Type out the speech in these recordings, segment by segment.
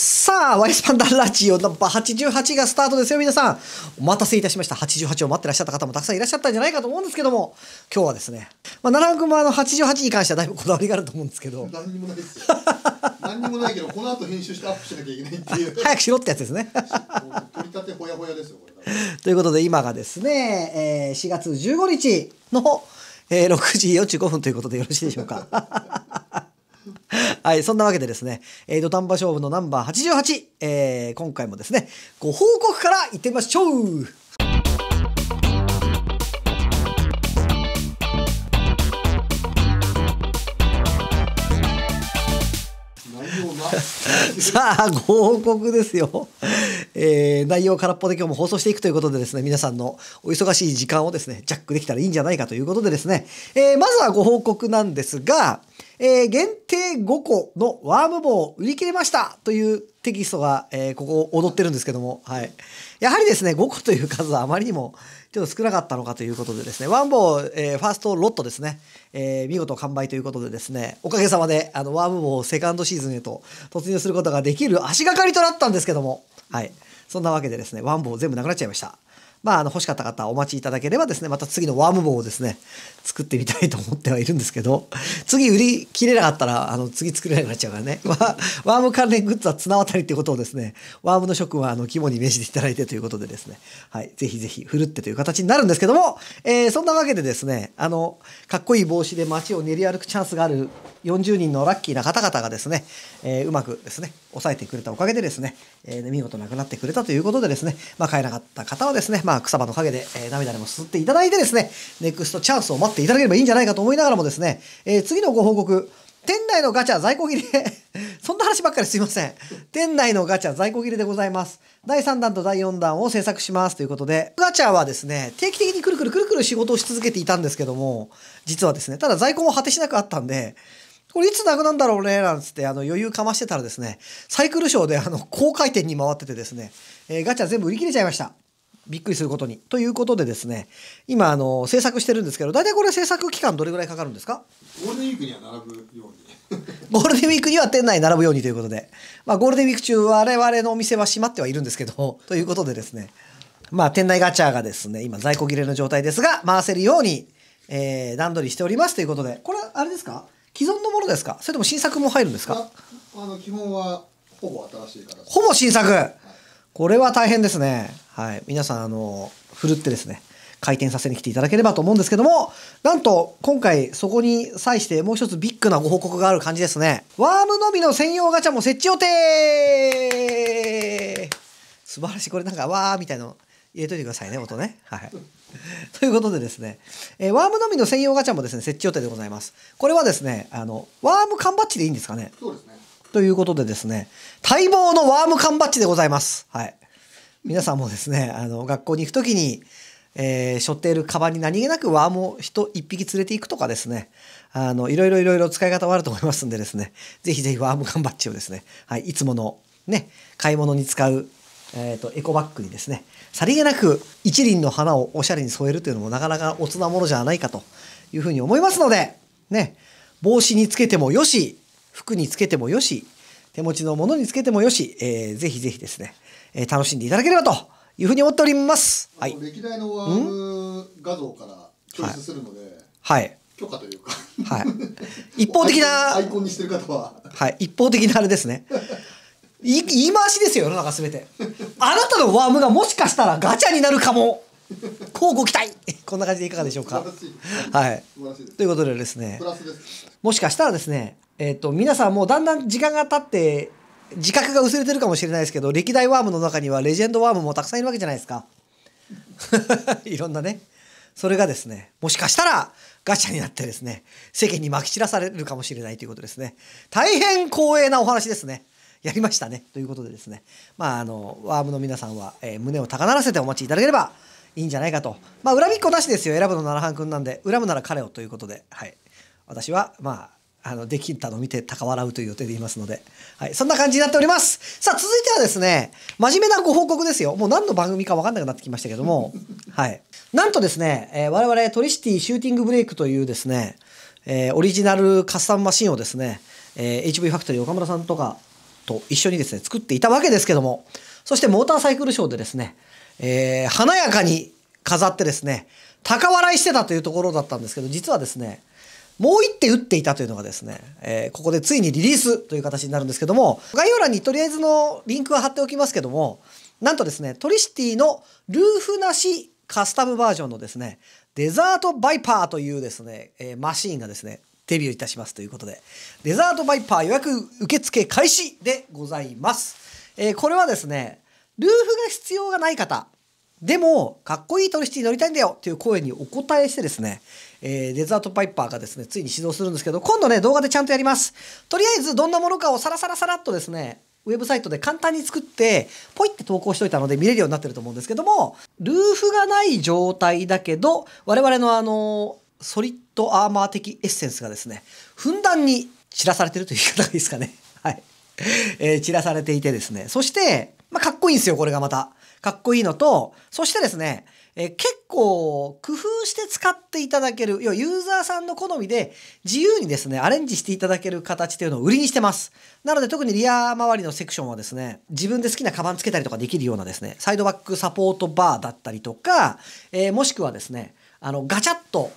さあ、ワイスパンダンラジオナンバー88がスタートですよ、皆さん。お待たせいたしました。88を待ってらっしゃった方もたくさんいらっしゃったんじゃないかと思うんですけども、今日はですね、まあ、奈良君もあの88に関してはだいぶこだわりがあると思うんですけど。何にもないですよ。何にもないけど、この後編集してアップしなきゃいけないっていう。早くしろってやつですね。取り立てほやほやですよ、これ。ということで、今がですね、えー、4月15日の、えー、6時45分ということでよろしいでしょうか。はい、そんなわけでですね、えー、土壇場勝負のナンバー88、えー、今回もですね、ご報告からいってみましょう さあ、ご報告ですよ。えー、内容空っぽで今日も放送していくということでですね、皆さんのお忙しい時間をですね、ジャックできたらいいんじゃないかということでですね、えー、まずはご報告なんですが、えー、限定5個のワーム棒を売り切れましたというテキストが、えー、ここ踊ってるんですけども、はい。やはりですね、5個という数はあまりにも ちょっと少なかったのかということでですね、ワンボー、えー、ファーストロットですね、えー、見事完売ということでですね、おかげさまで、あの、ワーム棒セカンドシーズンへと突入することができる足がかりとなったんですけども、はい。そんなわけでですね、ワンボー全部なくなっちゃいました。まあ、あの欲しかった方お待ちいただければですね、また次のワーム棒をですね、作ってみたいと思ってはいるんですけど、次売り切れなかったら、あの、次作れなくなっちゃうからね、ワーム関連グッズは綱渡りってことをですね、ワームの諸君はあの肝に銘じていただいてということでですね、はい、ぜひぜひ振るってという形になるんですけども、えー、そんなわけでですね、あの、かっこいい帽子で街を練り歩くチャンスがある40人のラッキーな方々がですね、えー、うまくですね、抑えてくれたおかげでですね、えー、見事亡くなってくれたということでですね、まあ、買えなかった方はですね、まあ、草葉の陰で、えー、涙でもすすっていただいてですね、ネクストチャンスを待っていただければいいんじゃないかと思いながらもですね、えー、次のご報告、店内のガチャ在庫切れ そんな話ばっかりすいません。店内のガチャ在庫切れでございます。第3弾と第4弾を制作しますということで、ガチャはですね、定期的にくるくるくるくる仕事をし続けていたんですけども、実はですね、ただ在庫も果てしなくあったんで、これいつなくなんだろうね、なんつって、あの、余裕かましてたらですね、サイクルショーで、あの、高回転に回っててですね、えー、ガチャ全部売り切れちゃいました。びっくりすることに。ということでですね、今、あの、制作してるんですけど、大体これ制作期間どれぐらいかかるんですかゴールデンウィークには並ぶように。ゴールデンウィークには店内並ぶようにということで、まあ、ゴールデンウィーク中、我々のお店は閉まってはいるんですけど、ということでですね、まあ、店内ガチャがですね、今、在庫切れの状態ですが、回せるように、えー、段取りしておりますということで、これ、あれですか既存のものですかそれとも新作も入るんですかあの基本はほぼ新しい形ほぼ新作、はい、これは大変ですねはい皆さんあのふるってですね回転させに来ていただければと思うんですけどもなんと今回そこに際してもう一つビッグなご報告がある感じですねワームのみの専用ガチャも設置予定素晴らしいこれなんかわーみたいの入れといてくださいね音ねはい ということでですね、えー、ワームのみの専用ガチャもですね、設置予定でございます。これはですね、あの、ワーム缶バッジでいいんですかねそうですね。ということでですね、待望のワーム缶バッジでございます。はい。皆さんもですね、あの、学校に行くときに、えー、背負っているカバンに何気なくワームを人一匹連れていくとかですね、あの、いろいろいろいろ使い方はあると思いますんでですね、ぜひぜひワーム缶バッジをですね、はい、いつものね、買い物に使うえーと、エコバッグにですねさりげなく一輪の花をおしゃれに添えるというのもなかなかおつなものじゃないかというふうに思いますので、ね、帽子につけてもよし服につけてもよし手持ちのものにつけてもよし、えー、ぜひぜひですね、えー、楽しんでいただければというふうに思っております。はい、歴代のワーム画像からチョイスするので、はい、はい許可というかはい、一方的なアイコンにしてる方は、はい、一方的なあれですね言い回しですよ世の中すべてあなたのワームがもしかしたらガチャになるかもこうご期待こんな感じでいかがでしょうかはいということでですねもしかしたらですねえっ、ー、と皆さんもうだんだん時間が経って自覚が薄れてるかもしれないですけど歴代ワームの中にはレジェンドワームもたくさんいるわけじゃないですか いろんなねそれがですねもしかしたらガチャになってですね世間にまき散らされるかもしれないということですね大変光栄なお話ですねやりましたねということでですねまああのワームの皆さんは、えー、胸を高鳴らせてお待ちいただければいいんじゃないかとまあ恨みっこなしですよ選ぶの奈良藩君なんで恨むなら彼をということではい私はまああのできたのを見て高笑うという予定でいますので、はい、そんな感じになっておりますさあ続いてはですね真面目なご報告ですよもう何の番組か分かんなくなってきましたけどもはいなんとですね、えー、我々トリシティシューティングブレイクというですね、えー、オリジナルカスタムマシンをですね、えー、HV ファクトリー岡村さんとかと一緒にですね作っていたわけですけどもそしてモーターサイクルショーでですね、えー、華やかに飾ってですね高笑いしてたというところだったんですけど実はですねもう一手打っていたというのがですね、えー、ここでついにリリースという形になるんですけども概要欄にとりあえずのリンクは貼っておきますけどもなんとですねトリシティのルーフなしカスタムバージョンのですねデザートバイパーというですね、えー、マシーンがですねデビューいたしますということで、デザートバイパー予約受付開始でございます。えー、これはですね、ルーフが必要がない方、でも、かっこいいトリシティ乗りたいんだよっていう声にお答えしてですね、えー、デザートパイパーがですね、ついに始動するんですけど、今度ね、動画でちゃんとやります。とりあえず、どんなものかをサラサラサラっとですね、ウェブサイトで簡単に作って、ポイって投稿しといたので見れるようになってると思うんですけども、ルーフがない状態だけど、我々のあの、ソリットアーマー的エッセンスがですね、ふんだんに散らされてるという言い方がいいですかね。はい。えー、散らされていてですね。そして、まあ、かっこいいんですよ、これがまた。かっこいいのと、そしてですね、えー、結構工夫して使っていただける、要はユーザーさんの好みで自由にですね、アレンジしていただける形というのを売りにしてます。なので特にリア周りのセクションはですね、自分で好きなカバンつけたりとかできるようなですね、サイドバックサポートバーだったりとか、えー、もしくはですね、あの、ガチャッと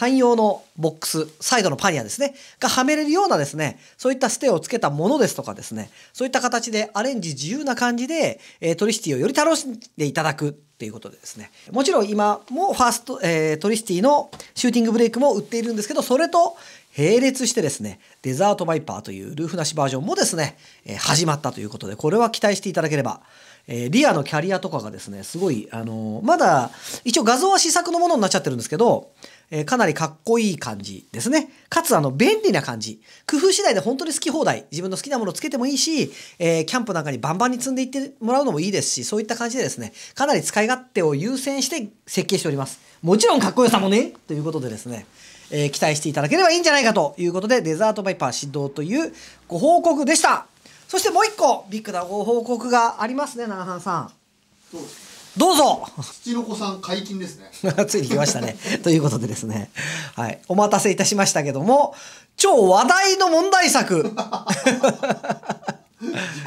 汎用のボックス、サイドのパニアですね、がはめれるようなですね、そういったステをつけたものですとかですね、そういった形でアレンジ自由な感じで、えー、トリシティをより楽しんでいただくっていうことでですね。もちろん今もファースト、えー、トリシティのシューティングブレイクも売っているんですけど、それと並列してですね、デザートバイパーというルーフなしバージョンもですね、えー、始まったということで、これは期待していただければ、えー、リアのキャリアとかがですね、すごい、あのー、まだ、一応画像は試作のものになっちゃってるんですけど、えー、かなりかっこいい感じですね。かつ、あの、便利な感じ。工夫次第で本当に好き放題。自分の好きなものをつけてもいいし、えー、キャンプなんかにバンバンに積んでいってもらうのもいいですし、そういった感じでですね、かなり使い勝手を優先して設計しております。もちろんかっこよさもね、ということでですね、えー、期待していただければいいんじゃないかということで、デザートバイパー指導というご報告でした。そしてもう一個、ビッグなご報告がありますね、長半さん。うどうぞ土の子さん解禁ですね ついに来ましたね ということでですねはいお待たせいたしましたけども超話題の問題作時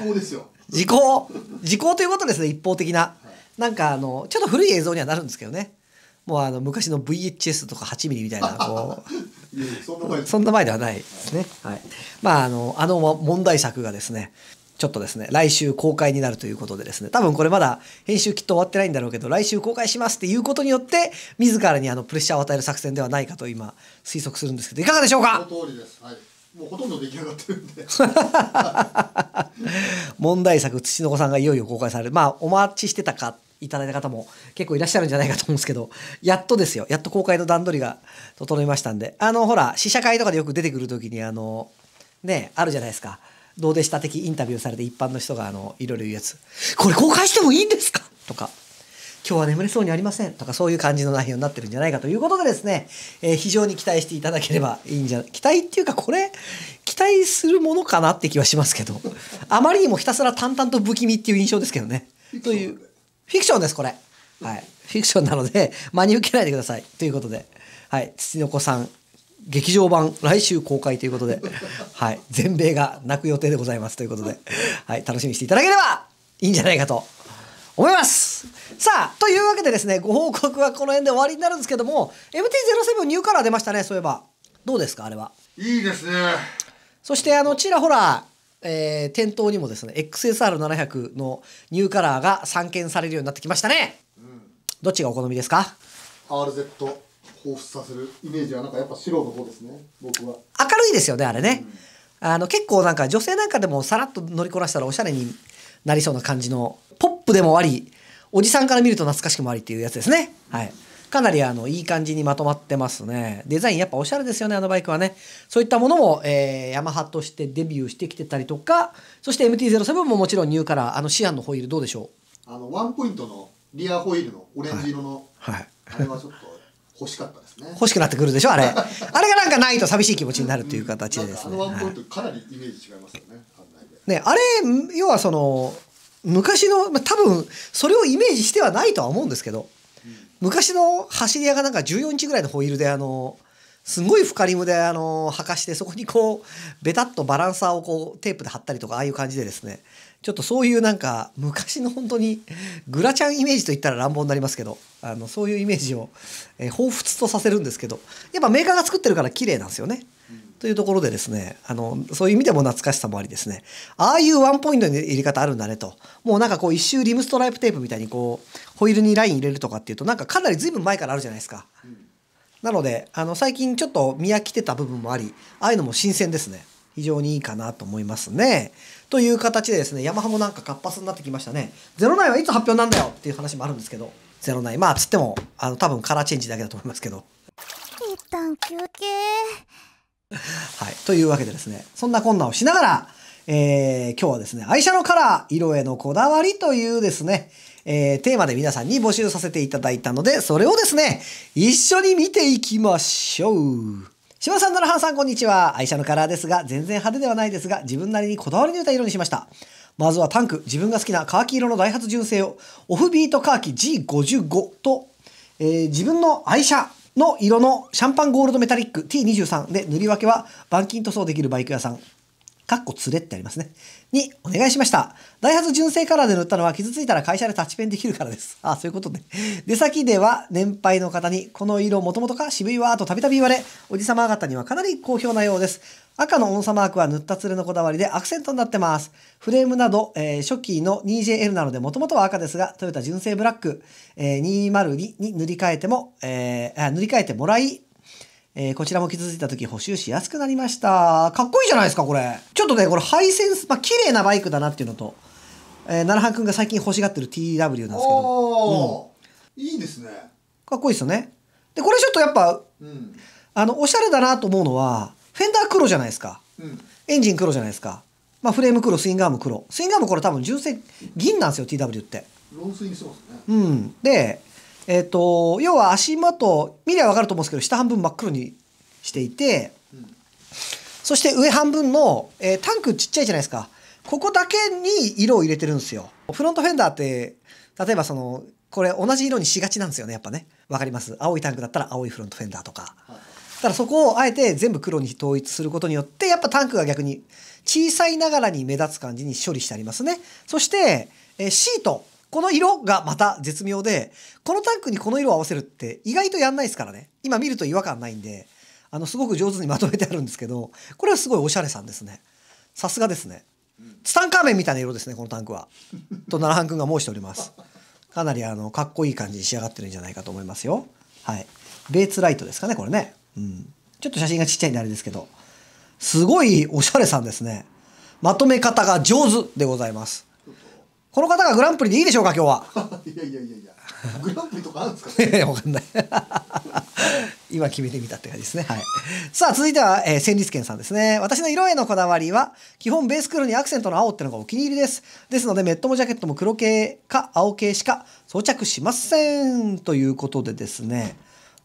効ですよ 時効時効ということですね一方的な、なんかあのちょっと古い映像にはなるんですけどねもうあの昔の VHS とか8ミリみたいなこうそんな前ではないですね、はい、はい、まああのあの問題作がですねちょっとですね、来週公開になるということでですね、多分これまだ編集きっと終わってないんだろうけど、来週公開しますっていうことによって、自らにあのプレッシャーを与える作戦ではないかと今、推測するんですけど、いかがでしょうかその通りです。はい。もうほとんど出来上がってるんで。問題作、土の子さんがいよいよ公開される。まあ、お待ちしてたか。いただいた方も結構いらっしゃるんじゃないかと思うんですけど、やっとですよ。やっと公開の段取りが整いましたんで。あの、ほら、試写会とかでよく出てくる時に、あの、ね、あるじゃないですか。どうでした的インタビューされて一般の人があのいろいろ言うやつ「これ公開してもいいんですか?」とか「今日は眠れそうにありません」とかそういう感じの内容になってるんじゃないかということでですね、えー、非常に期待していただければいいんじゃ期待っていうかこれ期待するものかなって気はしますけどあまりにもひたすら淡々と不気味っていう印象ですけどね。というフィクションですこれ。はい、フィクションなので真に受けないでくださいということで、はい、土の子さん劇場版来週公開ということで、はい、全米が泣く予定でございますということで、はい、楽しみにしていただければいいんじゃないかと思いますさあというわけでですねご報告はこの辺で終わりになるんですけども MT-07 ニューカラー出ましたねそういえばどうですかあれはいいですねそしてあのちらほらえー、店頭にもですね XSR700 のニューカラーが散見されるようになってきましたね、うん、どっちがお好みですか RZ 彷彿させるイメージはなんかやっぱ白の方ですね僕は明るいですよねあれね、うん、あの結構なんか女性なんかでもさらっと乗りこなしたらおしゃれになりそうな感じのポップでもありおじさんから見ると懐かしくもありっていうやつですねはいかなりあのいい感じにまとまってますねデザインやっぱおしゃれですよねあのバイクはねそういったものも、えー、ヤマハとしてデビューしてきてたりとかそして MT-07 ももちろんニューカラーあのシアンのホイールどうでしょうあのワンポイントのリアホイールのオレンジ色の、はい、はい、あれはちょっと欲しかったですね欲しくなってくるでしょあれ あれがなんかないと寂しい気持ちになるという形でですね、うん、あのワンポイントかなりイメージ違いますよね、はい、ねあれ要はその昔のま多分それをイメージしてはないとは思うんですけど、うん、昔の走り屋がなんか14インチぐらいのホイールであのすごいフカリムであの履かしてそこにこうベタッとバランサーをこうテープで貼ったりとかああいう感じでですねちょっとそういうなんか昔の本当にグラちゃんイメージと言ったら乱暴になりますけどあのそういうイメージを、えー、彷彿とさせるんですけどやっぱメーカーが作ってるから綺麗なんですよね。というところでですねあのそういう意味でも懐かしさもありですねああいうワンポイントの入れ方あるんだねともうなんかこう一周リムストライプテープみたいにこうホイールにライン入れるとかっていうとなんかかなり随分前からあるじゃないですか。なのであの最近ちょっと見飽きてた部分もありああいうのも新鮮ですね非常にいいかなと思いますね。という形でですね、ヤマハもなんか活発になってきましたね。09はいつ発表なんだよっていう話もあるんですけど、09。まあ、つっても、あの、多分カラーチェンジだけだと思いますけど。一旦休憩。はい。というわけでですね、そんな困難をしながら、えー、今日はですね、愛車のカラー、色へのこだわりというですね、えー、テーマで皆さんに募集させていただいたので、それをですね、一緒に見ていきましょう。島さん、奈良さん、こんにちは。愛車のカラーですが、全然派手ではないですが、自分なりにこだわり抜いた色にしました。まずはタンク、自分が好きなカーキ色のダイハツ純正を、オフビートカーキ G55 と、えー、自分の愛車の色のシャンパンゴールドメタリック T23 で塗り分けは板金塗装できるバイク屋さん。かっこ連れってありますね。に、お願いしました。ダイハツ純正カラーで塗ったのは傷ついたら会社でタッチペンできるからです。あ あ、そういうことね。出先では年配の方に、この色もともとか渋いわーとたびたび言われ、おじさま方にはかなり好評なようです。赤のオ差マークは塗った連れのこだわりでアクセントになってます。フレームなど、えー、初期の 2JL なのでもともとは赤ですが、トヨタ純正ブラック、えー、202に塗り替えても、えー、塗り替えてもらい、えー、こちらも傷ついた時補修しやすくなりました。かっこいいじゃないですか、これ。ちょっとね、これハイセンス、まあ、綺麗なバイクだなっていうのと、えー、奈良半くんが最近欲しがってる TW なんですけど。ういいですね。かっこいいですよね。で、これちょっとやっぱ、うん、あの、おしゃれだなと思うのは、フェンダー黒じゃないですか。うん、エンジン黒じゃないですか。まあ、フレーム黒、スインガーム黒。スインガームこれ多分純正銀なんですよ、TW って。ロースインそうですね。うん。で、えっ、ー、と要は足元見りゃ分かると思うんですけど下半分真っ黒にしていて、うん、そして上半分の、えー、タンクちっちゃいじゃないですかここだけに色を入れてるんですよフロントフェンダーって例えばそのこれ同じ色にしがちなんですよねやっぱね分かります青いタンクだったら青いフロントフェンダーとか、はい、ただそこをあえて全部黒に統一することによってやっぱタンクが逆に小さいながらに目立つ感じに処理してありますねそして、えー、シートこの色がまた絶妙で、このタンクにこの色を合わせるって意外とやんないですからね。今見ると違和感ないんで、あの、すごく上手にまとめてあるんですけど、これはすごいおしゃれさんですね。さすがですね。ツタンカーメンみたいな色ですね、このタンクは。と、奈良半君が申しております。かなりあの、かっこいい感じに仕上がってるんじゃないかと思いますよ。はい。ベーツライトですかね、これね。うん。ちょっと写真がちっちゃいんであれですけど。すごいおしゃれさんですね。まとめ方が上手でございます。この方がグランプリでいいでしょうか今日は いやいやいやいや グランプリとかあるんですか、ね、いやいやわかんない 今決めてみたって感じですねはいさあ続いては、えー、千律健さんですね私の色へのこだわりは基本ベースクールにアクセントの青ってのがお気に入りですですのでメットもジャケットも黒系か青系しか装着しませんということでですね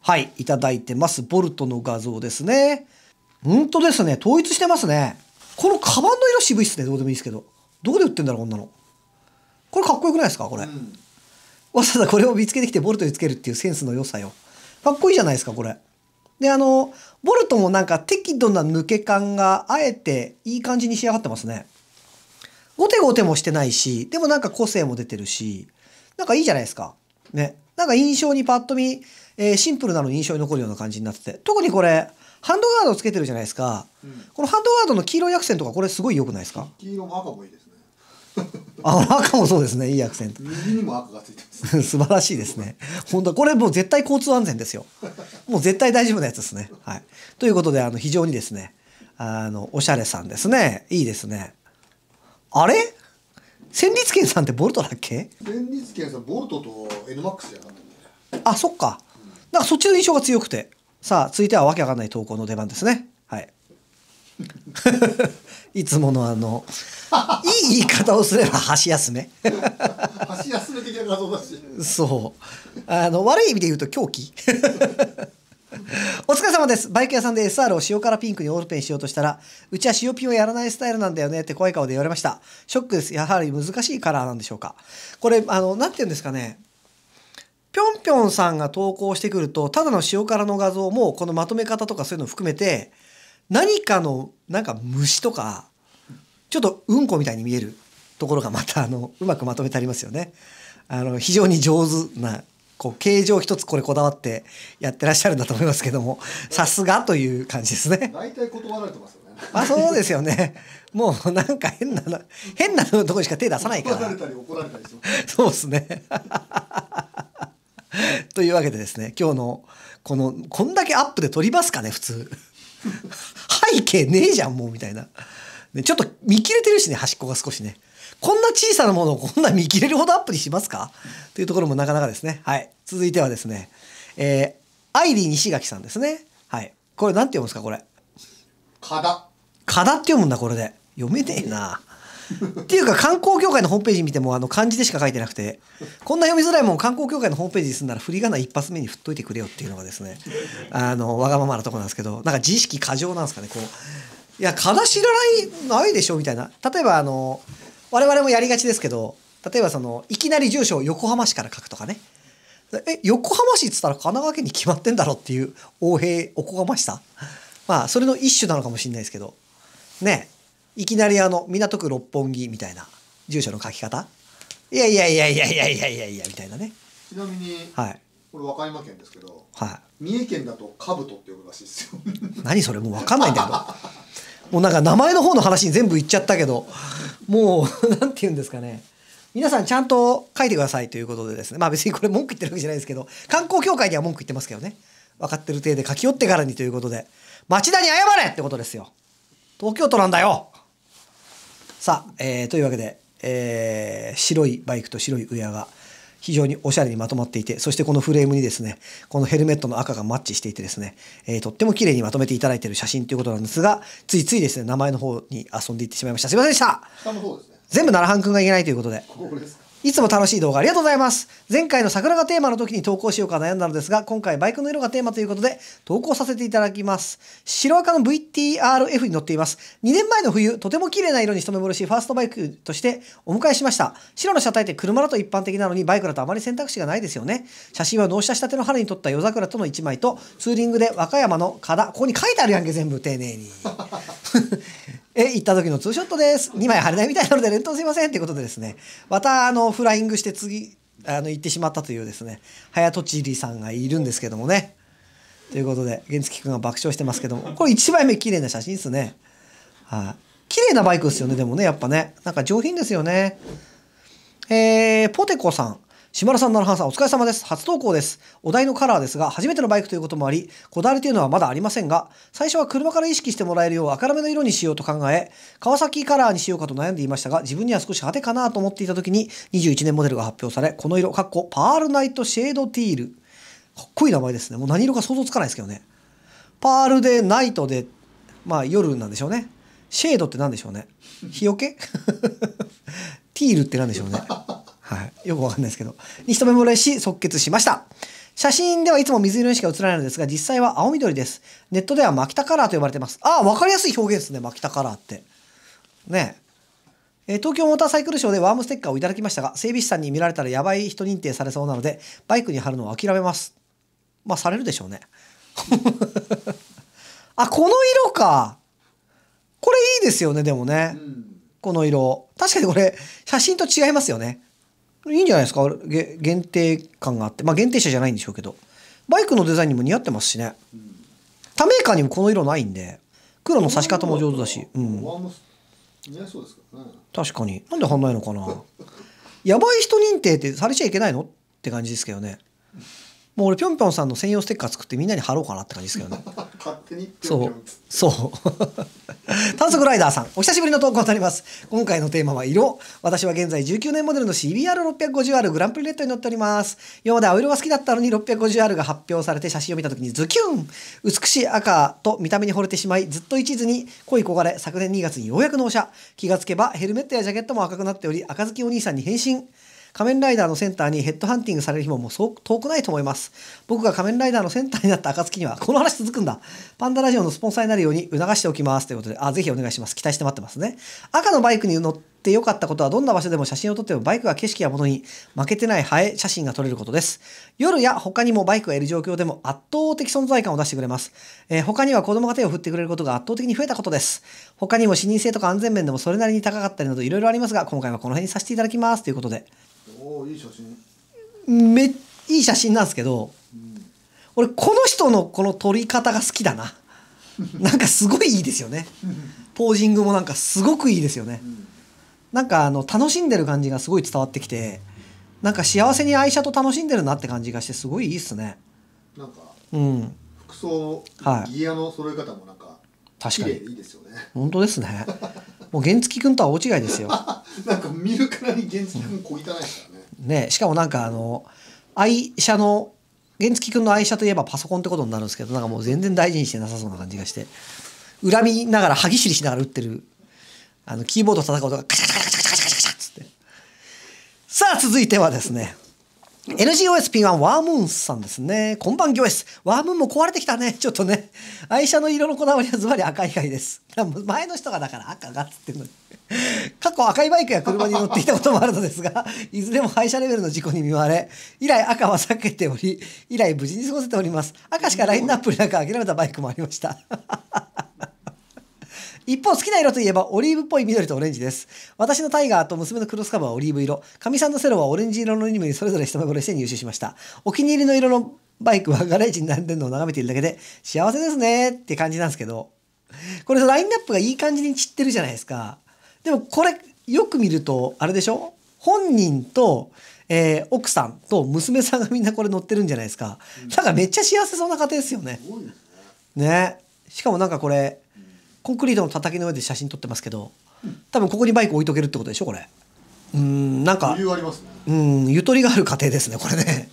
はいいただいてますボルトの画像ですね本当ですね統一してますねこのカバンの色渋いっすねどうでもいいですけどどこで売ってんだろうこんなのこれかっこよくないですかこれ、うん、わざわざこれを見つけてきてボルトにつけるっていうセンスの良さよかっこいいじゃないですかこれであのボルトもなんか適度な抜け感があえていい感じに仕上がってますねゴテゴテもしてないしでもなんか個性も出てるしなんかいいじゃないですかねなんか印象にパッと見、えー、シンプルなのに印象に残るような感じになってて特にこれハンドガードつけてるじゃないですか、うん、このハンドガードの黄色いアクセントがこれすごい良くないですか黄色も赤もいいですあ赤もそうですねいいアクセント右にも赤がついてます 素晴らしいですね本当これもう絶対交通安全ですよもう絶対大丈夫なやつですねはいということであの非常にですねあのおしゃれさんですねいいですねあれ千律健さんってボルトだっけ千律健さんボルトと N マックスじゃなかったんあそっか、なんかそっちの印象が強くてさあ続いてはわけわかんない投稿の出番ですねはい いつものあのいい言い方をすれば箸休め箸休め的な画像だしそうあの悪い意味で言うと狂気お疲れ様です。バイク屋さんで SR を塩辛ピンクにオールペンしようとしたら、うちは塩ピンをやらないスタイルなんだよねって怖い顔で言われました。ショックです。やはり難しいカラーなんでしょうか。これ、あの、なんて言うんですかね。ぴょんぴょんさんが投稿してくると、ただの塩辛の画像も、このまとめ方とかそういうの含めて、何かのなんか虫とかちょっとうんこみたいに見えるところがまたあのうまくまとめてありますよね。あの非常に上手なこう形状一つこれこだわってやってらっしゃるんだと思いますけどもさすがという感じですね。大体断られてますよね。あそうですよね。もうなんか変な変なとこしか手出さないから。そうですね。というわけでですね今日のこのこんだけアップで撮りますかね普通。背景ねえじゃん、もう、みたいな。ちょっと見切れてるしね、端っこが少しね。こんな小さなものをこんな見切れるほどアップにしますかというところもなかなかですね。はい。続いてはですね、えー、アイリー西垣さんですね。はい。これ何て読むんですか、これ。かだ。かだって読むんだ、これで。読めねえな。っていうか観光協会のホームページ見てもあの漢字でしか書いてなくてこんな読みづらいもん観光協会のホームページにすんなら振り仮名一発目に振っといてくれよっていうのがですねあのわがままなとこなんですけどなんか自意識過剰なんですかねこういやかし知らないないでしょみたいな例えばあの我々もやりがちですけど例えばそのいきなり住所を横浜市から書くとかねえ横浜市っつったら神奈川県に決まってんだろっていう横平おこがましさまあそれの一種なのかもしれないですけどねえいきなりあの港区六本木みたいな住所の書き方いやいやいやいやいやいやいやいやみたいなねちなみに、はい、これ和歌山県ですけど、はい、三重県だと兜って呼ぶらしいですよ 何それもう分かんないんだけどもうなんか名前の方の話に全部言っちゃったけどもうなんて言うんですかね皆さんちゃんと書いてくださいということでですねまあ別にこれ文句言ってるわけじゃないですけど観光協会には文句言ってますけどね分かってる体で書き寄ってからにということで町田に謝れってことですよ東京都なんだよさあ、えー、というわけで、えー、白いバイクと白いウエアが非常におしゃれにまとまっていて、そしてこのフレームにですね、このヘルメットの赤がマッチしていてですね、えー、とっても綺麗にまとめていただいている写真ということなんですが、ついついですね、名前の方に遊んでいってしまいました。すいませんでした、ね、全部奈良藩君がいけないということで。ここですかいつも楽しい動画ありがとうございます。前回の桜がテーマの時に投稿しようか悩んだのですが、今回バイクの色がテーマということで投稿させていただきます。白赤の VTRF に乗っています。2年前の冬、とても綺麗な色に一目ぼれし、ファーストバイクとしてお迎えしました。白の車体って車だと一般的なのに、バイクだとあまり選択肢がないですよね。写真は納車したての春に撮った夜桜との1枚と、ツーリングで和歌山の加田、ここに書いてあるやんけ、全部丁寧に。え、行った時のツーショットです。2枚貼れないみたいなので連投すいません。ということでですね、またあの、フライングして次、あの、行ってしまったというですね、早とちりさんがいるんですけどもね。ということで、原付くんが爆笑してますけども、これ1枚目綺麗な写真ですね。はい、あ、綺麗なバイクですよね、でもね、やっぱね。なんか上品ですよね。えー、ポテコさん。島田さん、奈良さん、お疲れ様です。初投稿です。お題のカラーですが、初めてのバイクということもあり、こだわりというのはまだありませんが、最初は車から意識してもらえるよう明るめの色にしようと考え、川崎カラーにしようかと悩んでいましたが、自分には少し派手かなと思っていた時に、21年モデルが発表され、この色、かっこパールナイトシェードティール。かっこいい名前ですね。もう何色か想像つかないですけどね。パールで、ナイトで、まあ夜なんでしょうね。シェードって何でしょうね。日よけ ティールって何でしょうね。はい。よくわかんないですけど。に一目惚れし、即決しました。写真ではいつも水色にしか映らないのですが、実際は青緑です。ネットではマキタカラーと呼ばれてます。ああ、わかりやすい表現ですね、マキタカラーって。ねえ。東京モーターサイクルショーでワームステッカーをいただきましたが、整備士さんに見られたらやばい人認定されそうなので、バイクに貼るのを諦めます。まあ、されるでしょうね。あ、この色か。これいいですよね、でもね。うん、この色。確かにこれ、写真と違いますよね。いいんじゃないですか限定感があってまあ限定車じゃないんでしょうけどバイクのデザインにも似合ってますしね、他メーカーにもこの色ないんで黒の差し方も上手だし、うん、確かになんで貼んないのかなやばい人認定ってされちゃいけないのって感じですけどねもう俺ぴょんぴょんさんの専用ステッカー作ってみんなに貼ろうかなって感じですけどね 勝手にそうそう 炭素グライダーさんお久しぶりの投稿になります今回のテーマは色私は現在19年モデルの CBR650R グランプリレッドに乗っております今まで青色が好きだったのに 650R が発表されて写真を見た時にズキュン美しい赤と見た目に惚れてしまいずっと一途に恋焦がれ昨年2月にようやく納車気がつけばヘルメットやジャケットも赤くなっており赤ずきお兄さんに変身仮面ライダーのセンターにヘッドハンティングされる日ももうそう遠くないと思います。僕が仮面ライダーのセンターになった暁には、この話続くんだ。パンダラジオのスポンサーになるように促しておきます。ということで、あ、ぜひお願いします。期待して待ってますね。赤のバイクに乗って良かったことは、どんな場所でも写真を撮ってもバイクは景色や物に負けてないハエ写真が撮れることです。夜や他にもバイクがいる状況でも圧倒的存在感を出してくれます。えー、他には子供が手を振ってくれることが圧倒的に増えたことです。他にも視認性とか安全面でもそれなりに高かったりなどいろいろありますが、今回はこの辺にさせていただきます。ということで。おいい写真めいい写真なんですけど、うん、俺この人のこの撮り方が好きだな なんかすごいいいですよねポージングもなんかすごくいいですよね、うん、なんかあの楽しんでる感じがすごい伝わってきてなんか幸せに愛車と楽しんでるなって感じがしてすごいいいっすねなんか、うん、服装、はい、ギアの揃え方もなんか確かにいいですよね本当ですねもう原付君とは大違いですよ なんか見るからに原付君小汚いから、うんね、しかもなんかあの、愛車の、原付君の愛車といえばパソコンってことになるんですけど、なんかもう全然大事にしてなさそうな感じがして、恨みながら歯ぎしりしながら打ってる、あの、キーボード叩く音がカチャカチャカチャカチャカチャカチャっつって。さあ、続いてはですね、NGOSP1 ワームーンさんですね。こんばんぎょですワームーンも壊れてきたね。ちょっとね。愛車の色のこだわりはズバリ赤以外です。前の人がだから赤がっつってるのに。過去赤いバイクや車に乗っていたこともあるのですが、いずれも廃車レベルの事故に見舞われ、以来赤は避けており、以来無事に過ごせております。赤しかラインナップになく諦めたバイクもありました。一方、好きな色といえばオリーブっぽい緑とオレンジです。私のタイガーと娘のクロスカーはオリーブ色、かみさんのセロはオレンジ色のリムにそれぞれ一目惚れして入手しました。お気に入りの色のバイクはガレージに並んでるのを眺めているだけで幸せですねって感じなんですけど、これラインナップがいい感じに散ってるじゃないですか。でもこれよく見るとあれでしょ本人と、えー、奥さんと娘さんがみんなこれ乗ってるんじゃないですか。なんかめっちゃ幸せそうな家庭ですよね。ね。しかもなんかこれ、コンクリートのたたきの上で写真撮ってますけど多分ここにバイク置いとけるってことでしょこれうんなんか、ね、うんゆとりがある家庭ですねこれね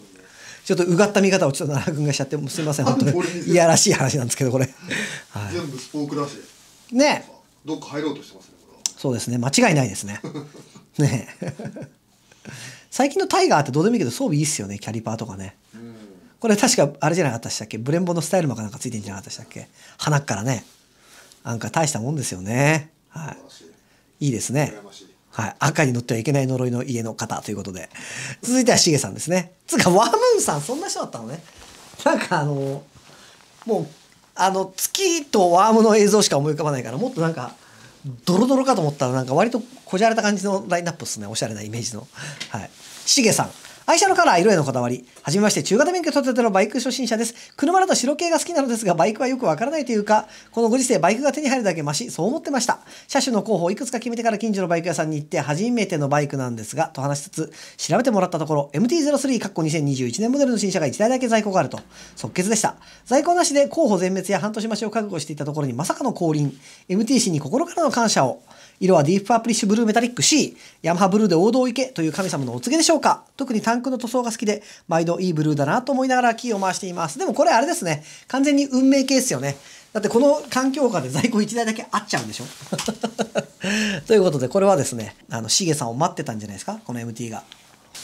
ちょっとうがった見方をちょっと奈良君がしちゃってすみません本当にいやらしい話なんですけどこれ、はい、全部スポークだしねどっか入ろうとしてますねそうですね間違いないですね ね最近のタイガーってどうでもいいけど装備いいっすよねキャリパーとかねこれ確かあれじゃなかったっけブレンボのスタイルもかなんかついてんじゃなかったっけ鼻からねなんか大したもんですよね。はい。いいですね。はい。赤に乗ってはいけない呪いの家の方ということで。続いてはしげさんですね。つうか、ワムーンさん、そんな人だったのね。なんかあの、もう、あの、月とワームの映像しか思い浮かばないから、もっとなんか、ドロドロかと思ったら、なんか割とこじゃれた感じのラインナップですね。おしゃれなイメージの。はい。しげさん。愛車のカラー、色へのこだわり。はじめまして、中型免許取っててのバイク初心者です。車だと白系が好きなのですが、バイクはよくわからないというか、このご時世、バイクが手に入るだけマシ、そう思ってました。車種の候補をいくつか決めてから近所のバイク屋さんに行って、初めてのバイクなんですが、と話しつつ、調べてもらったところ、MT-03 かっこ2021年モデルの新車が1台だけ在庫があると、即決でした。在庫なしで候補全滅や半年待ちを覚悟していたところに、まさかの降臨。MT 氏に心からの感謝を。色はディープアプリッシュブルーメタリック C、ヤマハブルーで王道行けという神様のお告げでしょうか。特にタンクの塗装が好きで、毎度いいブルーだなと思いながらキーを回しています。でもこれあれですね。完全に運命系ですよね。だってこの環境下で在庫1台だけあっちゃうんでしょ ということで、これはですね、あの、シゲさんを待ってたんじゃないですかこの MT が。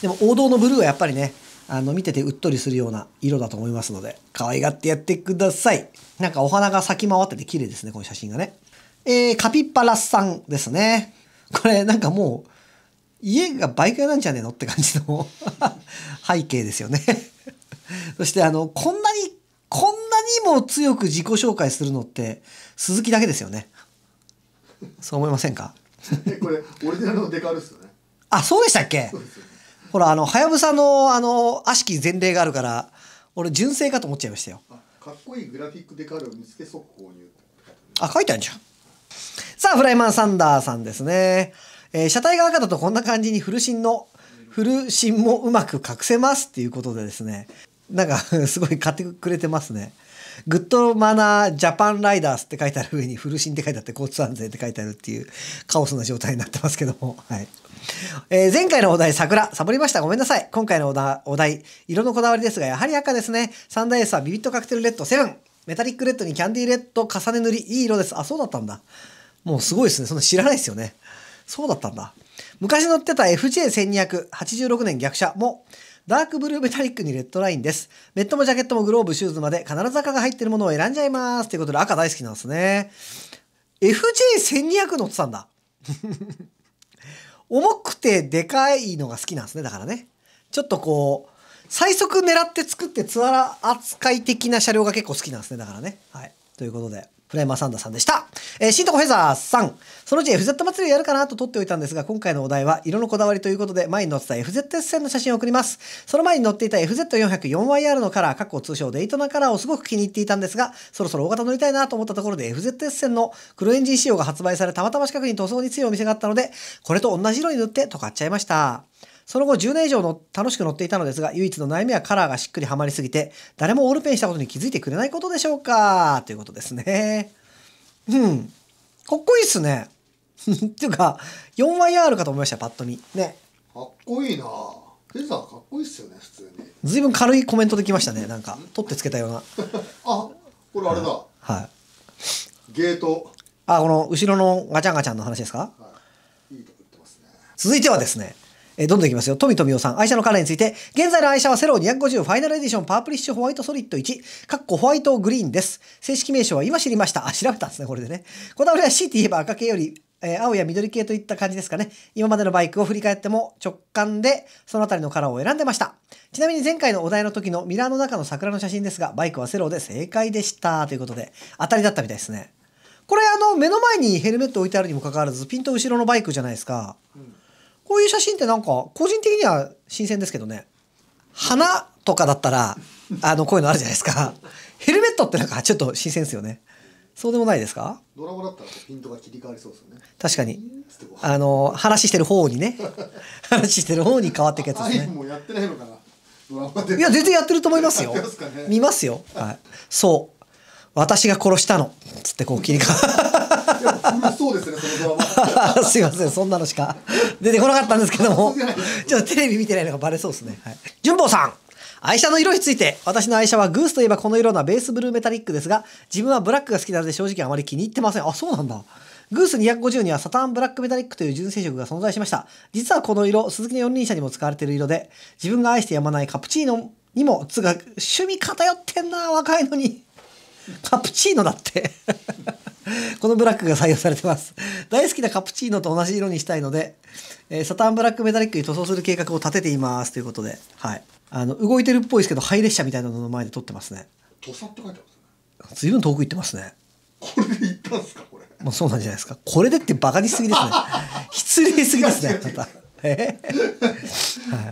でも王道のブルーはやっぱりね、あの、見ててうっとりするような色だと思いますので、可愛がってやってください。なんかお花が咲き回ってて綺麗ですね、この写真がね。えー、カピッパラスさんですね。これなんかもう、家がバイクなんじゃねえのって感じの 背景ですよね そしてあの、こんなに、こんなにも強く自己紹介するのって、鈴木だけですよね。そう思いませんかこれ、オリジナルのデカールっすよね。あ、そうでしたっけ、ほら、あの、はやぶさの、あの、悪しき前例があるから、俺、純正かと思っちゃいましたよ。かっこいいグラフィックデカールを見つけ速攻入。あ、書いてあるじゃん。さあ、フライマンサンダーさんですね。えー、車体が赤だとこんな感じに古新の、古新もうまく隠せますっていうことでですね。なんか すごい買ってくれてますね。グッドマナージャパンライダースって書いてある上に、しんって書いてあって、交通安全って書いてあるっていうカオスな状態になってますけども。はい。えー、前回のお題、桜。サボりました。ごめんなさい。今回のお題、色のこだわりですが、やはり赤ですね。サダーエースはビビットカクテルレッド7。メタリックレッドにキャンディーレッド重ね塗りいい色です。あ、そうだったんだ。もうすごいですね。そんな知らないですよね。そうだったんだ。昔乗ってた FJ1200、86年逆車も、ダークブルーメタリックにレッドラインです。ベッドもジャケットもグローブ、シューズまで必ず赤が入ってるものを選んじゃいます。ということで赤大好きなんですね。FJ1200 乗ってたんだ。重くてでかいのが好きなんですね。だからね。ちょっとこう、最速狙って作ってツアラ扱い的な車両が結構好きなんですね。だからね。はい。ということで。フライマーサンダさんでした。えー、シとこフェザーさん。そのうち FZ 祭りをやるかなと撮っておいたんですが、今回のお題は色のこだわりということで、前に載ってた f z s 線の写真を送ります。その前に載っていた FZ404YR のカラー、過去通称デイトナカラーをすごく気に入っていたんですが、そろそろ大型乗りたいなと思ったところで f z s 線の黒エンジン仕様が発売され、たまたま近くに塗装に強いお店があったので、これと同じ色に塗ってとかっちゃいました。その後10年以上の楽しく乗っていたのですが、唯一の悩みはカラーがしっくりはまりすぎて、誰もオールペンしたことに気づいてくれないことでしょうかということですね。うん。かっこいいっすね。っていうか、4YR かと思いました、パッと見。ね。かっこいいなフェザーかっこいいっすよね、普通に。ずいぶん軽いコメントできましたね、なんか。取ってつけたような。あ、これあれだ。はい。ゲート。あ、この後ろのガチャンガチャンの話ですか、はいいいすね、続いてはですね、えー、どんどんいきますよ。富富夫さん、愛車のカラーについて、現在の愛車はセロー250ファイナルエディションパープリッシュホワイトソリッド1、かっこホワイトグリーンです。正式名称は今知りました。あ、調べたんですね、これでね。こだわりは C って言えば赤系より、えー、青や緑系といった感じですかね。今までのバイクを振り返っても直感でそのあたりのカラーを選んでました。ちなみに前回のお題の時のミラーの中の桜の写真ですが、バイクはセローで正解でした。ということで、当たりだったみたいですね。これあの目の前にヘルメット置いてあるにもかかわらずピンと後ろのバイクじゃないですか、うん、こういう写真ってなんか個人的には新鮮ですけどね花とかだったらあのこういうのあるじゃないですかヘルメットってなんかちょっと新鮮ですよねそうでもないですかドラマだったらピントが切り替わりそうですよね確かにあの話してる方にね 話してる方に変わっていくやつですねもやってないのかないや全然やってると思いますよ、ね、見ますよ、はい、そう私が殺したのつってこう切り替わる。そうですねそのドラマ すいませんそんなのしか出てこなかったんですけども ちょっとテレビ見てないのがバレそうですね、はい、順坊さん愛車の色について私の愛車はグースといえばこの色なベースブルーメタリックですが自分はブラックが好きなので正直あまり気に入ってませんあそうなんだグース250にはサターンブラックメタリックという純正色が存在しました実はこの色鈴木の四輪車にも使われている色で自分が愛してやまないカプチーノにもつが趣味偏ってんな若いのにカプチーノだって このブラックが採用されてます。大好きなカプチーノと同じ色にしたいので、えー、サタンブラックメタリックに塗装する計画を立てています。ということで、はい。あの、動いてるっぽいですけど、配列車みたいなのの前で撮ってますね。塗装って書いてますね。随分遠く行ってますね。これで行ったんですかこれ。まあそうなんじゃないですか。これでってバカにしすぎですね。失礼すぎですね。また。ねはい、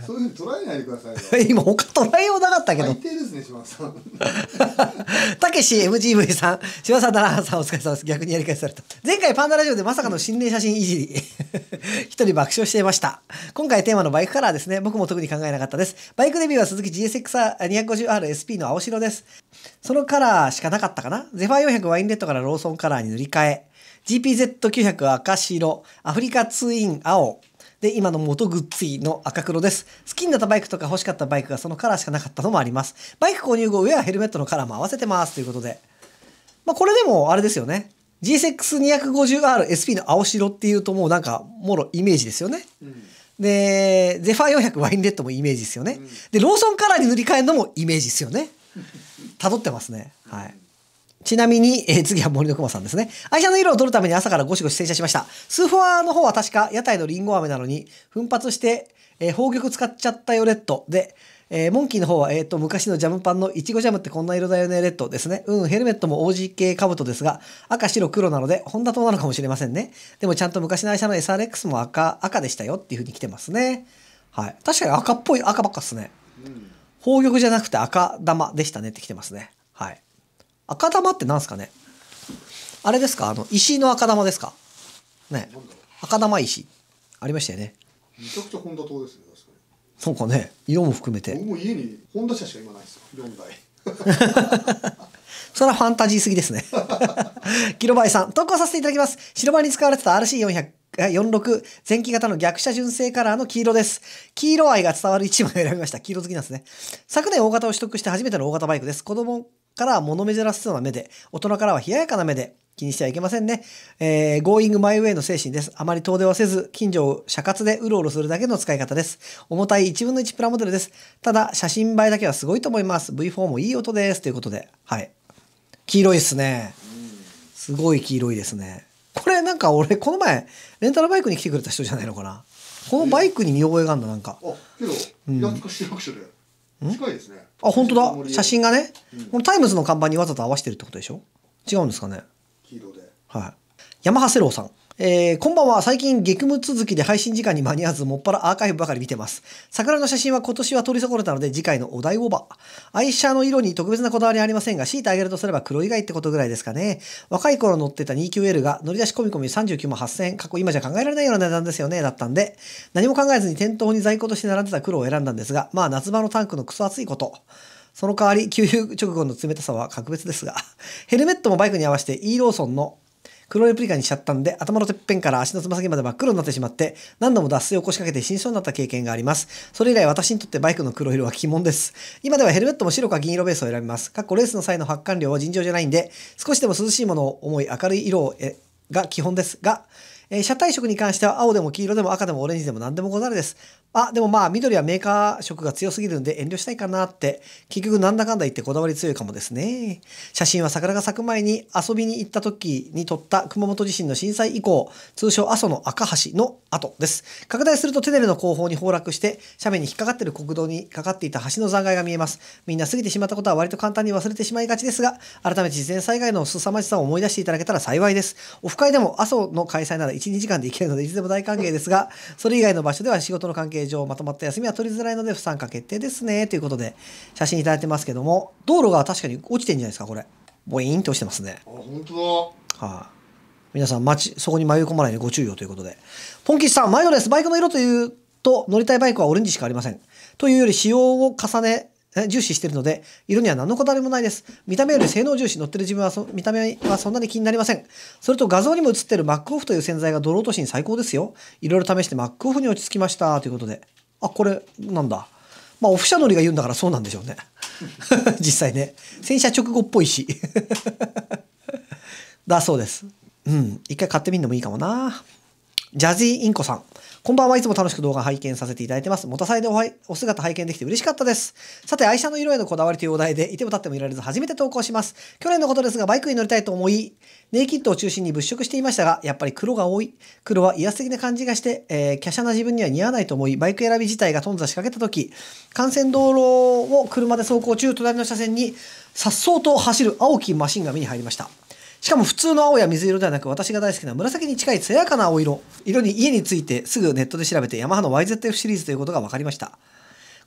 そういうふうに捉えないでください今他捉えようなかったけど最低ですね島さん たけし MGV さん島さん奈良さんお疲れ様です逆にやり返された前回パンダラジオでまさかの心霊写真いじり 一人爆笑していました今回テーマのバイクカラーですね僕も特に考えなかったですバイクデビューは鈴木 GSX250RSP の青白ですそのカラーしかなかったかなゼファー400ワインレッドからローソンカラーに塗り替え GPZ900 赤白、アフリカツイン青、で、今の元グッズの赤黒です。好きになったバイクとか欲しかったバイクがそのカラーしかなかったのもあります。バイク購入後、ウェア、ヘルメットのカラーも合わせてます。ということで。まあ、これでも、あれですよね。GSX250RSP の青白っていうともうなんか、もろイメージですよね。うん、で、ゼファー400ワインレッドもイメージですよね、うん、で、ローソンカラーに塗り替えるのもイメージですよね。辿ってますね。はい。ちなみに、えー、次は森の熊さんですね。愛車の色を取るために朝からゴシゴシ洗車しました。スーファーの方は確か屋台のリンゴ飴なのに、奮発して、えー、宝玉使っちゃったよレッドで、えー、モンキーの方は、えっ、ー、と、昔のジャムパンのいちごジャムってこんな色だよね、レッドですね。うん、ヘルメットも王子系兜ですが、赤、白、黒なので、ホンダ島なのかもしれませんね。でもちゃんと昔の愛車の SRX も赤、赤でしたよっていう風に来てますね。はい。確かに赤っぽい赤ばっかっすね。うん、宝玉じゃなくて赤玉でしたねって来てますね。赤玉って何すかねあれですかあの、石の赤玉ですかね。赤玉石。ありましたよね。めちゃくちゃ本田党ですね、確かに。なんかね、色も含めて。僕も家に本田社しか今ないですよ、4台。それはファンタジーすぎですね。キロバイさん、投稿させていただきます。白バイに使われてた RC400。46前期型の逆車純正カラーの黄色です。黄色愛が伝わる1枚を選びました。黄色好きなんですね。昨年大型を取得して初めての大型バイクです。子供から物珍しそうな目で、大人からは冷ややかな目で、気にしてはいけませんね。えー、going my way の精神です。あまり遠出はせず、近所を社活でうろうろするだけの使い方です。重たい1分の1プラモデルです。ただ、写真映えだけはすごいと思います。V4 もいい音です。ということで、はい。黄色いっすね。すごい黄色いですね。これなんか俺、この前、レンタルバイクに来てくれた人じゃないのかな。このバイクに見覚えがあるんだ、なんか。あ、けど、平塚市役所で。近いですね。あ、本当だ。写真がね、うん、このタイムズの看板にわざと合わせてるってことでしょ違うんですかね。黄色で。はい。ヤマハセローさん。えー、こんばんは。最近、激務続きで配信時間に間に合わず、もっぱらアーカイブばかり見てます。桜の写真は今年は取り損ねたので、次回のお題オーバー。愛車の色に特別なこだわりありませんが、強いてあげるとすれば黒以外ってことぐらいですかね。若い頃乗ってた 2QL が、乗り出し込み込み39万8000円、過去今じゃ考えられないような値段ですよね、だったんで、何も考えずに店頭に在庫として並んでた黒を選んだんですが、まあ夏場のタンクのクソ暑いこと。その代わり、給油直後の冷たさは格別ですが、ヘルメットもバイクに合わせて E ローソンの黒レプリカにしちゃったんで、頭のてっぺんから足のつま先まで真っ黒になってしまって、何度も脱水を起こしかけて死にそうになった経験があります。それ以来私にとってバイクの黒色は鬼門です。今ではヘルメットも白か銀色ベースを選びます。かっこレースの際の発汗量は尋常じゃないんで、少しでも涼しいものを思い明るい色をえが基本ですが、えー、車体色に関しては青でも黄色でも赤でもオレンジでも何でもござるです。あ、でもまあ緑はメーカー色が強すぎるんで遠慮したいかなって、結局なんだかんだ言ってこだわり強いかもですね。写真は桜が咲く前に遊びに行った時に撮った熊本地震の震災以降、通称阿蘇の赤橋の跡です。拡大するとテネルの後方に崩落して、斜面に引っかかってる国道にかかっていた橋の残骸が見えます。みんな過ぎてしまったことは割と簡単に忘れてしまいがちですが、改めて自然災害の凄まじさを思い出していただけたら幸いです。オフ会でも阿蘇の開催なら1、2時間で行けるのでいつでも大歓迎ですが、それ以外の場所では仕事の関係上まとまった休みは取りづらいので不参加決定ですね。ということで、写真いただいてますけども、道路が確かに落ちてんじゃないですか、これ。ボイーンって落ちてますね。あ、本当だ。はあ、皆さん、待ち、そこに迷い込まないでご注意をということで。ポンキッさん、マ毎度です。バイクの色というと、乗りたいバイクはオレンジしかありません。というより、使用を重ね、重視してるので、色には何のこだわりもないです。見た目より性能重視、乗ってる自分はそ、見た目はそんなに気になりません。それと画像にも映ってるマックオフという洗剤が泥落としに最高ですよ。いろいろ試してマックオフに落ち着きました。ということで。あ、これ、なんだ。まあ、オフ車乗りが言うんだからそうなんでしょうね。実際ね。洗車直後っぽいし。だそうです。うん。一回買ってみるのもいいかもな。ジャズィインコさん。こんばんはいつも楽しく動画拝見させていただいてます。元イでお姿拝見できて嬉しかったです。さて、愛車の色へのこだわりというお題で、いても立ってもいられず初めて投稿します。去年のことですが、バイクに乗りたいと思い、ネイキッドを中心に物色していましたが、やっぱり黒が多い。黒は癒圧的な感じがして、えー、華奢な自分には似合わないと思い、バイク選び自体が頓挫しかけた時、幹線道路を車で走行中、隣の車線に、颯爽と走る青きマシンが目に入りました。しかも普通の青や水色ではなく、私が大好きな紫に近い艶やかな青色。色に家についてすぐネットで調べて、ヤマハの YZF シリーズということが分かりました。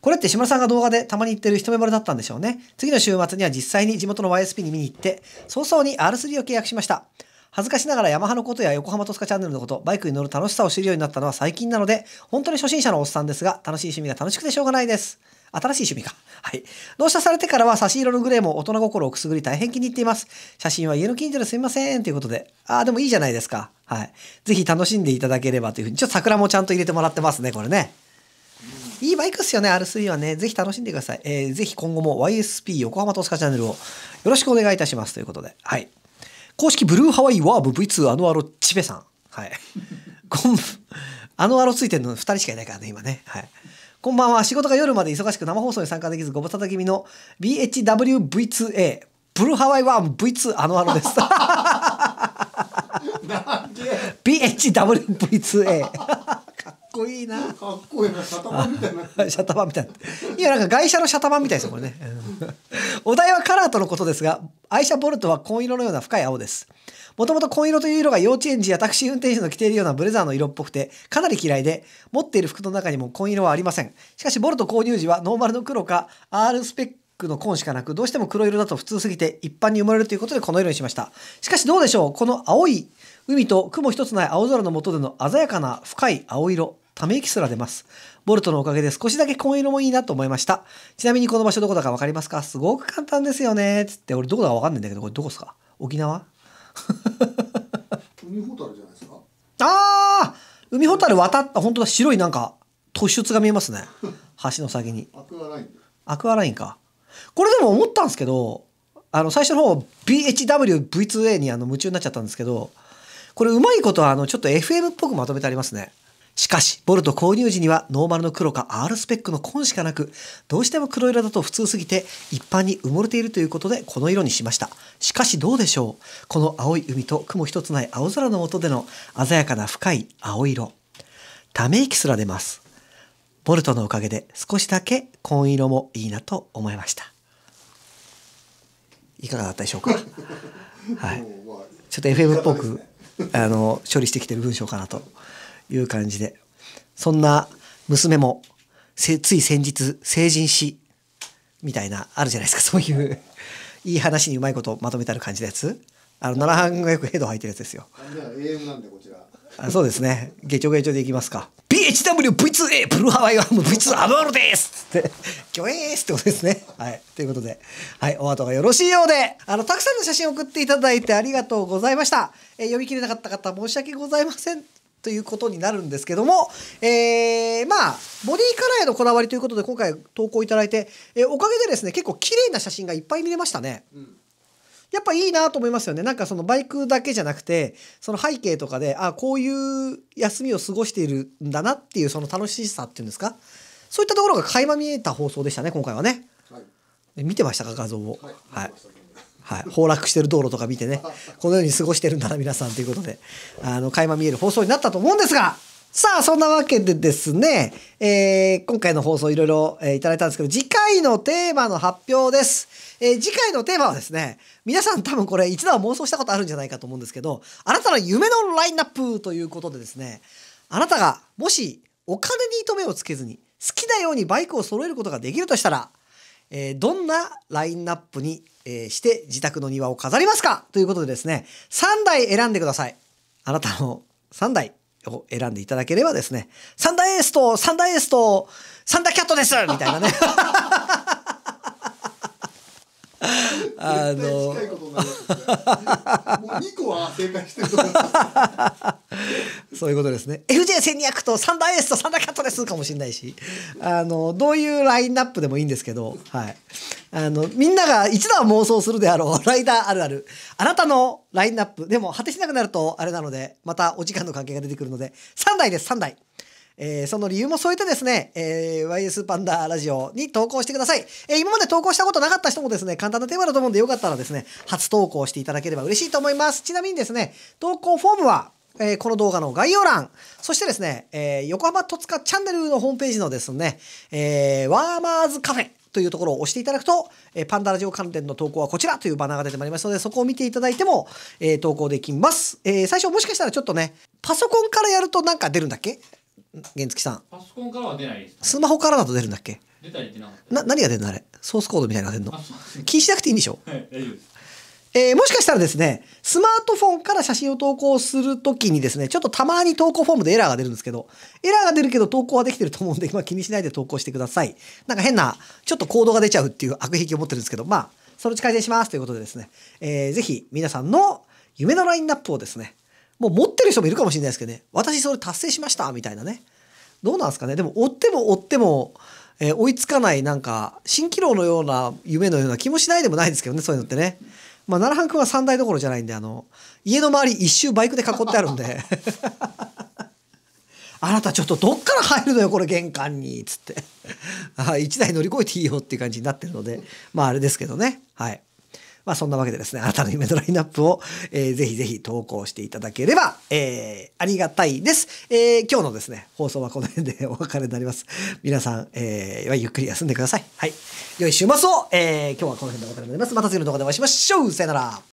これって島田さんが動画でたまに言ってる一目惚れだったんでしょうね。次の週末には実際に地元の YSP に見に行って、早々に R3 を契約しました。恥ずかしながらヤマハのことや横浜トスカチャンネルのこと、バイクに乗る楽しさを知るようになったのは最近なので、本当に初心者のおっさんですが、楽しい趣味が楽しくてしょうがないです。新しい趣味か。はい。納車されてからは差し色のグレーも大人心をくすぐり大変気に入っています。写真は家の近所ですみません。ということで。ああ、でもいいじゃないですか。はい。ぜひ楽しんでいただければというふうに。ちょっと桜もちゃんと入れてもらってますね、これね。いいバイクっすよね、R3 はね。ぜひ楽しんでください。えー、ぜひ今後も YSP 横浜トスカチャンネルをよろしくお願いいたしますということで。はい。公式ブルーハワイワーブ V2 あのアロチベさん。はい。こん、あのアロついてるの2人しかいないからね、今ね。はい。こんばんは。仕事が夜まで忙しく生放送に参加できずご無沙汰気味の BHWV2A ブルーハワイワーブ V2 あのアロです。BHWV2A こいいな。かっこいいな、シャタバみたいな。シャタバンみたいな。いや、なんか外車のシャタバンみたいですよ、これね。お題はカラーとのことですが、愛車ボルトは紺色のような深い青です。もともと紺色という色が幼稚園児やタクシー運転手の着ているようなブレザーの色っぽくて、かなり嫌いで、持っている服の中にも紺色はありません。しかし、ボルト購入時はノーマルの黒か、R スペックッの紺しかなく、どうしても黒色だと普通すぎて一般に生まれるということでこの色にしました。しかしどうでしょうこの青い海と雲一つない青空の下での鮮やかな深い青色。ため息すら出ます。ボルトのおかげで少しだけ紺色もいいなと思いました。ちなみにこの場所どこだかわかりますかすごく簡単ですよね。つって、俺どこだかわかんないんだけど、これどこですか沖縄海ほたるじゃないですかああ海ほたる渡った、本当だ、白いなんか突出が見えますね。橋の先に。アクアラインアクアラインか。これでも思ったんですけど、あの、最初の方、BHWV2A にあの夢中になっちゃったんですけど、これうまいことは、あの、ちょっと FM っぽくまとめてありますね。しかし、ボルト購入時にはノーマルの黒か R スペックの紺しかなく、どうしても黒色だと普通すぎて一般に埋もれているということでこの色にしました。しかしどうでしょうこの青い海と雲一つない青空の下での鮮やかな深い青色。ため息すら出ます。ボルトのおかげで少しだけ紺色もいいなと思いました。いかがだったでしょうか はい。ちょっと FM っぽく、あの、処理してきてる文章かなと。いう感じで。そんな娘も、つい先日、成人し、みたいな、あるじゃないですか、そういういい話にうまいことまとめたる感じのやつ。あの、奈良藩がよくヘド入ってるやつですよ。あそうですね。ゲチョゲチョでいきますか。BHWV2A プルハワイワーム V2 アドールですって、ギョエースってことですね。はい。ということで、はい。お後がよろしいようで、あの、たくさんの写真送っていただいてありがとうございました。えー、読み切れなかった方申し訳ございませんということになるんですけども、えー、まあ、ボディカラーへのこだわりということで、今回投稿いただいて、えー、おかげでですね、結構綺麗な写真がいっぱい見れましたね。うんやっぱいいなと思いますよね。なんかそのバイクだけじゃなくて、その背景とかで、あこういう休みを過ごしているんだなっていうその楽しさっていうんですか。そういったところが垣間見えた放送でしたね、今回はね。はい、見てましたか、画像を。はい。はいはい、崩落してる道路とか見てね このように過ごしてるんだな皆さんということであの垣間見える放送になったと思うんですがさあそんなわけでですね、えー、今回の放送いろいろ、えー、いただいたんですけど次回のテーマの発表です、えー、次回のテーマはですね皆さん多分これ一度は妄想したことあるんじゃないかと思うんですけどあなたの夢のラインナップということでですねあなたがもしお金に糸目をつけずに好きなようにバイクを揃えることができるとしたらえー、どんなラインナップに、えー、して自宅の庭を飾りますかということでですね、3台選んでください。あなたの3台を選んでいただければですね、サンダーエースと、サンダーエースと、サンダーキャットですみたいなね。あの。もう二個は正解してるとそういうことですね。FJ 千二百とサンダーエースとサンダーカットですかもしれないし、あのどういうラインナップでもいいんですけど、はい。あのみんなが一度は妄想するであろう ライダーあるある。あなたのラインナップでも果てしなくなるとあれなので、またお時間の関係が出てくるので、三台です三台。えー、その理由も添えてですね、えー、YS パンダラジオに投稿してください。えー、今まで投稿したことなかった人もですね、簡単なテーマだと思うんでよかったらですね、初投稿していただければ嬉しいと思います。ちなみにですね、投稿フォームは、えー、この動画の概要欄、そしてですね、えー、横浜戸塚チャンネルのホームページのですね、えー、ワーマーズカフェというところを押していただくと、えパンダラジオ関連の投稿はこちらというバナーが出てまいりますので、そこを見ていただいても、え投稿できます。え最初もしかしたらちょっとね、パソコンからやるとなんか出るんだっけ原付さんパソコンからは出ないですスマホからだと出るんだっけ出たりなかったな何が出るのあれソースコードみたいなのが出るの気にしなくていいんでしょ、は大丈夫ですえー、もしかしたらですね、スマートフォンから写真を投稿するときにですね、ちょっとたまに投稿フォームでエラーが出るんですけど、エラーが出るけど投稿はできてると思うんで、まあ、気にしないで投稿してください。なんか変な、ちょっと行動が出ちゃうっていう悪癖を持ってるんですけど、まあ、そのうち改善しますということでですね、えー、ぜひ皆さんの夢のラインナップをですね、もう持ってる人もいるかもしれないですけどね、私それ達成しましたみたいなね。どうなんですかね。でも追っても追っても、えー、追いつかないなんか、蜃気楼のような夢のような気もしないでもないですけどね、そういうのってね。まあ、奈良半君は3台どころじゃないんで、あの、家の周り一周バイクで囲ってあるんで。あなたちょっとどっから入るのよこれ玄関に」つって1台乗り越えていいよっていう感じになってるのでまああれですけどねはい。まあそんなわけでですね、あなたの夢のラインナップを、えー、ぜひぜひ投稿していただければ、えー、ありがたいです。えー、今日のですね、放送はこの辺でお別れになります。皆さん、えー、ゆっくり休んでください。はい。良い週末を、えー、今日はこの辺でお別れになります。また次の動画でお会いしましょう。さよなら。